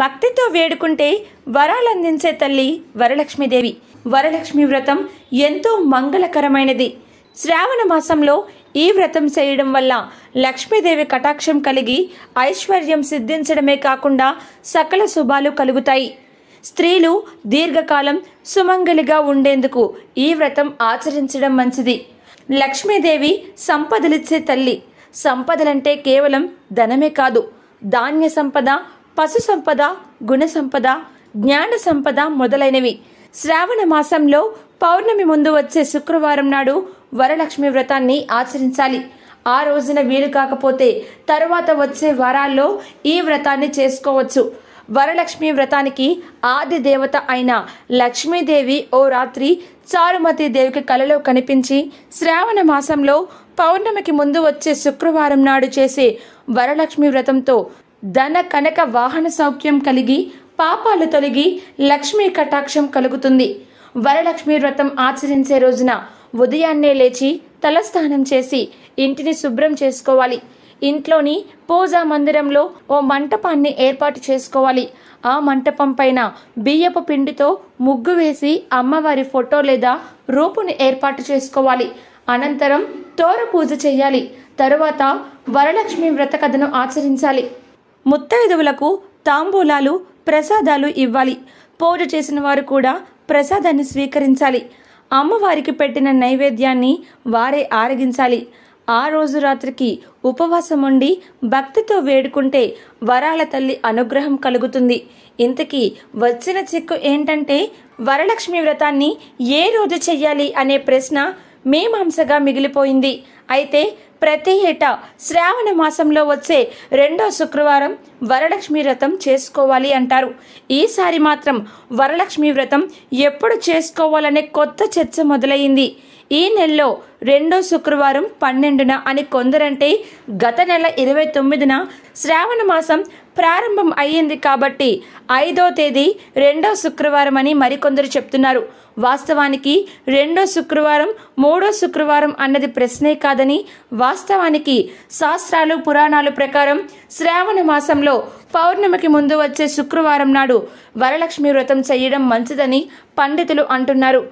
భక్తితో వేడుకుంటే వరాలందించే తల్లి వరలక్ష్మీదేవి వరలక్ష్మి వ్రతం ఎంతో మంగళకరమైనది శ్రావణ మాసంలో ఈ వ్రతం చేయడం వల్ల లక్ష్మీదేవి కటాక్షం కలిగి ఐశ్వర్యం సిద్ధించడమే కాకుండా సకల శుభాలు కలుగుతాయి స్త్రీలు దీర్ఘకాలం సుమంగలిగా ఉండేందుకు ఈ వ్రతం ఆచరించడం మంచిది లక్ష్మీదేవి సంపదలిచ్చే తల్లి సంపదలంటే కేవలం ధనమే కాదు ధాన్య సంపద పశు సంపద గుణ సంపద జ్ఞాన సంపద మొదలైనవి శ్రావణ మాసంలో పౌర్ణమి ముందు వచ్చే శుక్రవారం నాడు వరలక్ష్మి వ్రతాన్ని ఆచరించాలి ఆ రోజున వీలు కాకపోతే తరువాత వచ్చే వారాల్లో ఈ వ్రతాన్ని చేసుకోవచ్చు వరలక్ష్మి వ్రతానికి ఆది దేవత అయిన లక్ష్మీదేవి ఓ రాత్రి చారుమతి దేవికి కలలో కనిపించి శ్రావణ మాసంలో పౌర్ణమికి ముందు వచ్చే శుక్రవారం నాడు చేసే వరలక్ష్మి వ్రతంతో ధన కనక వాహన సౌఖ్యం కలిగి పాపాలు తొలగి లక్ష్మీ కటాక్షం కలుగుతుంది వరలక్ష్మి వ్రతం ఆచరించే రోజున ఉదయాన్నే లేచి తలస్నానం చేసి ఇంటిని శుభ్రం చేసుకోవాలి ఇంట్లోని పూజా మందిరంలో ఓ మంటపాన్ని ఏర్పాటు చేసుకోవాలి ఆ మంటపం పైన బియ్యపు పిండితో ముగ్గు వేసి అమ్మవారి ఫోటో లేదా రూపును ఏర్పాటు చేసుకోవాలి అనంతరం తోర పూజ చేయాలి తరువాత వరలక్ష్మి వ్రత కథను ఆచరించాలి ముత్తైదువులకు తాంబూలాలు ప్రసాదాలు ఇవ్వాలి పూజ చేసిన వారు కూడా ప్రసాదాన్ని స్వీకరించాలి అమ్మవారికి పెట్టిన నైవేద్యాన్ని వారే ఆరగించాలి ఆ రోజు రాత్రికి ఉపవాసం ఉండి భక్తితో వేడుకుంటే వరాల తల్లి అనుగ్రహం కలుగుతుంది ఇంతకీ వచ్చిన చిక్కు ఏంటంటే వరలక్ష్మి వ్రతాన్ని ఏ రోజు చెయ్యాలి అనే ప్రశ్న మీమాంసగా మిగిలిపోయింది అయితే ప్రతి ఏటా శ్రావణ మాసంలో వచ్చే రెండో శుక్రవారం వరలక్ష్మి వ్రతం చేసుకోవాలి అంటారు ఈసారి మాత్రం వరలక్ష్మి వ్రతం ఎప్పుడు చేసుకోవాలనే కొత్త చర్చ మొదలైంది ఈ నెలలో రెండో శుక్రవారం పన్నెండున అని కొందరంటే గత నెల ఇరవై తొమ్మిదిన శ్రావణ మాసం ప్రారంభం అయ్యింది కాబట్టి ఐదో తేదీ రెండో శుక్రవారం అని మరికొందరు చెప్తున్నారు వాస్తవానికి రెండో శుక్రవారం మూడో శుక్రవారం అన్నది ప్రశ్నే కాదని వాస్తవానికి శాస్త్రాలు పురాణాలు ప్రకారం శ్రావణ మాసంలో పౌర్ణమికి ముందు వచ్చే శుక్రవారం నాడు వరలక్ష్మి వ్రతం చేయడం మంచిదని పండితులు అంటున్నారు